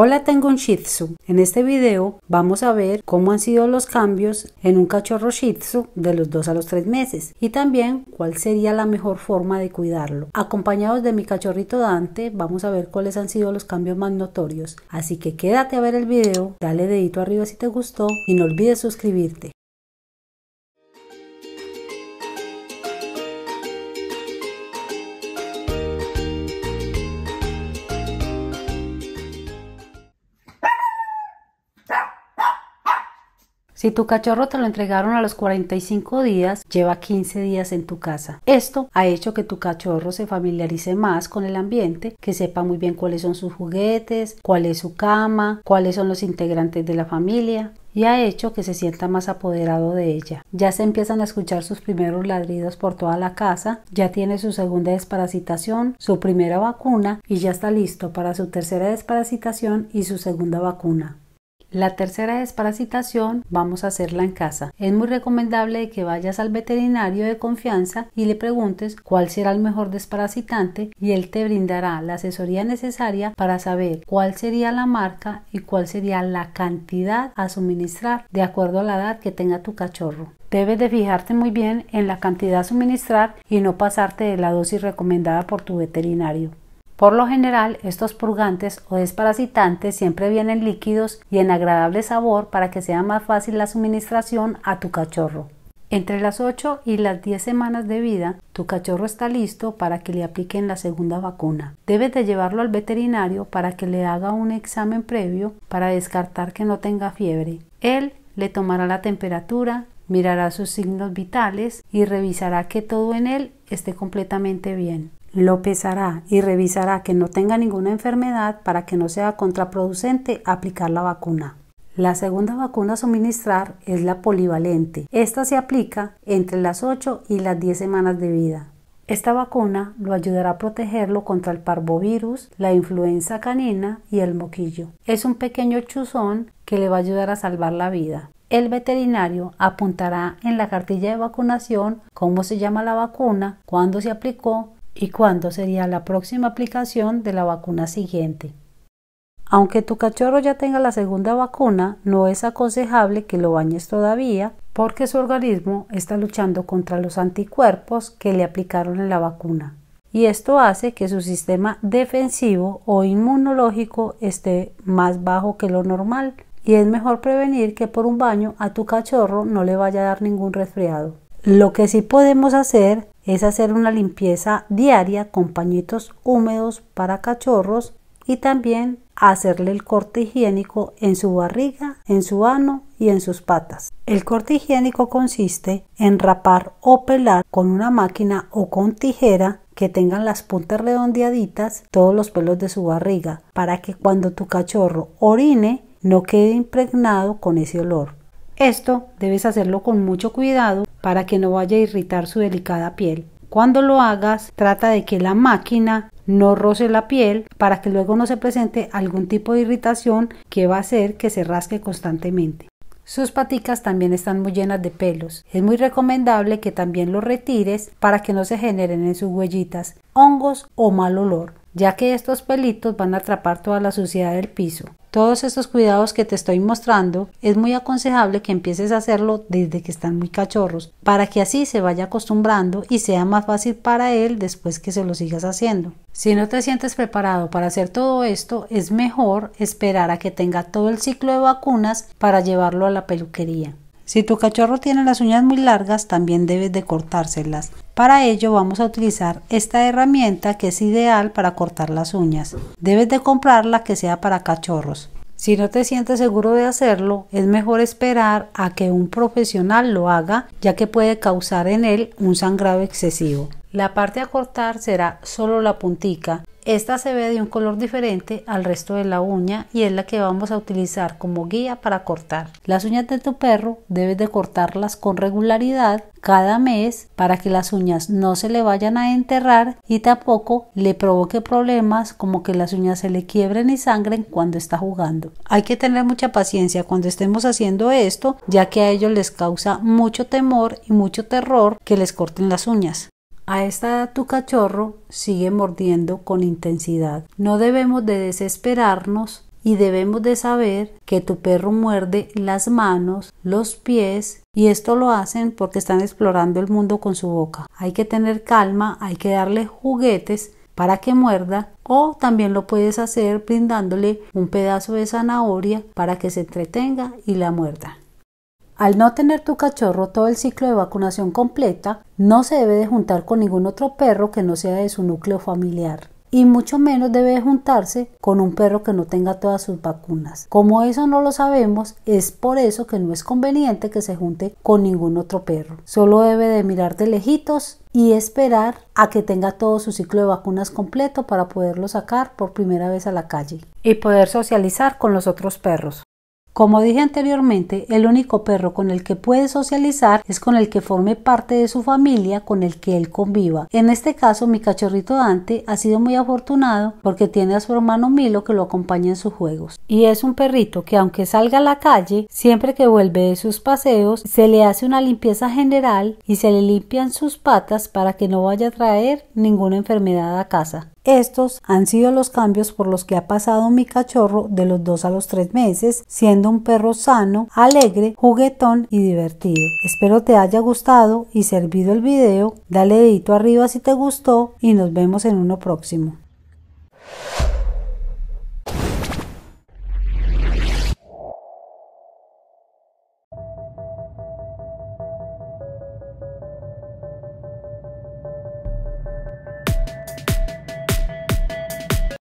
Hola tengo un Shih Tzu. En este video vamos a ver cómo han sido los cambios en un cachorro Shih Tzu de los 2 a los 3 meses y también cuál sería la mejor forma de cuidarlo. Acompañados de mi cachorrito Dante vamos a ver cuáles han sido los cambios más notorios. Así que quédate a ver el video, dale dedito arriba si te gustó y no olvides suscribirte. Si tu cachorro te lo entregaron a los 45 días, lleva 15 días en tu casa. Esto ha hecho que tu cachorro se familiarice más con el ambiente, que sepa muy bien cuáles son sus juguetes, cuál es su cama, cuáles son los integrantes de la familia y ha hecho que se sienta más apoderado de ella. Ya se empiezan a escuchar sus primeros ladridos por toda la casa, ya tiene su segunda desparasitación, su primera vacuna y ya está listo para su tercera desparasitación y su segunda vacuna. La tercera desparasitación vamos a hacerla en casa. Es muy recomendable que vayas al veterinario de confianza y le preguntes cuál será el mejor desparasitante y él te brindará la asesoría necesaria para saber cuál sería la marca y cuál sería la cantidad a suministrar de acuerdo a la edad que tenga tu cachorro. Debes de fijarte muy bien en la cantidad a suministrar y no pasarte de la dosis recomendada por tu veterinario. Por lo general, estos purgantes o desparasitantes siempre vienen líquidos y en agradable sabor para que sea más fácil la suministración a tu cachorro. Entre las 8 y las 10 semanas de vida, tu cachorro está listo para que le apliquen la segunda vacuna. Debes de llevarlo al veterinario para que le haga un examen previo para descartar que no tenga fiebre. Él le tomará la temperatura, mirará sus signos vitales y revisará que todo en él esté completamente bien lo pesará y revisará que no tenga ninguna enfermedad para que no sea contraproducente aplicar la vacuna. La segunda vacuna a suministrar es la polivalente. Esta se aplica entre las 8 y las 10 semanas de vida. Esta vacuna lo ayudará a protegerlo contra el parvovirus, la influenza canina y el moquillo. Es un pequeño chuzón que le va a ayudar a salvar la vida. El veterinario apuntará en la cartilla de vacunación cómo se llama la vacuna, cuándo se aplicó y cuándo sería la próxima aplicación de la vacuna siguiente. Aunque tu cachorro ya tenga la segunda vacuna, no es aconsejable que lo bañes todavía porque su organismo está luchando contra los anticuerpos que le aplicaron en la vacuna. Y esto hace que su sistema defensivo o inmunológico esté más bajo que lo normal y es mejor prevenir que por un baño a tu cachorro no le vaya a dar ningún resfriado. Lo que sí podemos hacer es hacer una limpieza diaria con pañitos húmedos para cachorros y también hacerle el corte higiénico en su barriga, en su ano y en sus patas. El corte higiénico consiste en rapar o pelar con una máquina o con tijera que tengan las puntas redondeaditas todos los pelos de su barriga para que cuando tu cachorro orine no quede impregnado con ese olor. Esto debes hacerlo con mucho cuidado para que no vaya a irritar su delicada piel. Cuando lo hagas, trata de que la máquina no roce la piel para que luego no se presente algún tipo de irritación que va a hacer que se rasque constantemente. Sus paticas también están muy llenas de pelos. Es muy recomendable que también los retires para que no se generen en sus huellitas hongos o mal olor ya que estos pelitos van a atrapar toda la suciedad del piso. Todos estos cuidados que te estoy mostrando es muy aconsejable que empieces a hacerlo desde que están muy cachorros para que así se vaya acostumbrando y sea más fácil para él después que se lo sigas haciendo. Si no te sientes preparado para hacer todo esto es mejor esperar a que tenga todo el ciclo de vacunas para llevarlo a la peluquería. Si tu cachorro tiene las uñas muy largas, también debes de cortárselas. Para ello vamos a utilizar esta herramienta que es ideal para cortar las uñas. Debes de comprarla que sea para cachorros. Si no te sientes seguro de hacerlo, es mejor esperar a que un profesional lo haga, ya que puede causar en él un sangrado excesivo. La parte a cortar será solo la puntica, esta se ve de un color diferente al resto de la uña y es la que vamos a utilizar como guía para cortar. Las uñas de tu perro debes de cortarlas con regularidad cada mes para que las uñas no se le vayan a enterrar y tampoco le provoque problemas como que las uñas se le quiebren y sangren cuando está jugando. Hay que tener mucha paciencia cuando estemos haciendo esto ya que a ellos les causa mucho temor y mucho terror que les corten las uñas. A esta edad tu cachorro sigue mordiendo con intensidad. No debemos de desesperarnos y debemos de saber que tu perro muerde las manos, los pies y esto lo hacen porque están explorando el mundo con su boca. Hay que tener calma, hay que darle juguetes para que muerda o también lo puedes hacer brindándole un pedazo de zanahoria para que se entretenga y la muerda. Al no tener tu cachorro todo el ciclo de vacunación completa, no se debe de juntar con ningún otro perro que no sea de su núcleo familiar y mucho menos debe juntarse con un perro que no tenga todas sus vacunas. Como eso no lo sabemos, es por eso que no es conveniente que se junte con ningún otro perro. Solo debe de mirar de lejitos y esperar a que tenga todo su ciclo de vacunas completo para poderlo sacar por primera vez a la calle y poder socializar con los otros perros. Como dije anteriormente, el único perro con el que puede socializar es con el que forme parte de su familia con el que él conviva. En este caso, mi cachorrito Dante ha sido muy afortunado porque tiene a su hermano Milo que lo acompaña en sus juegos. Y es un perrito que aunque salga a la calle, siempre que vuelve de sus paseos, se le hace una limpieza general y se le limpian sus patas para que no vaya a traer ninguna enfermedad a casa. Estos han sido los cambios por los que ha pasado mi cachorro de los 2 a los 3 meses, siendo un perro sano, alegre, juguetón y divertido. Espero te haya gustado y servido el video. Dale dedito arriba si te gustó y nos vemos en uno próximo.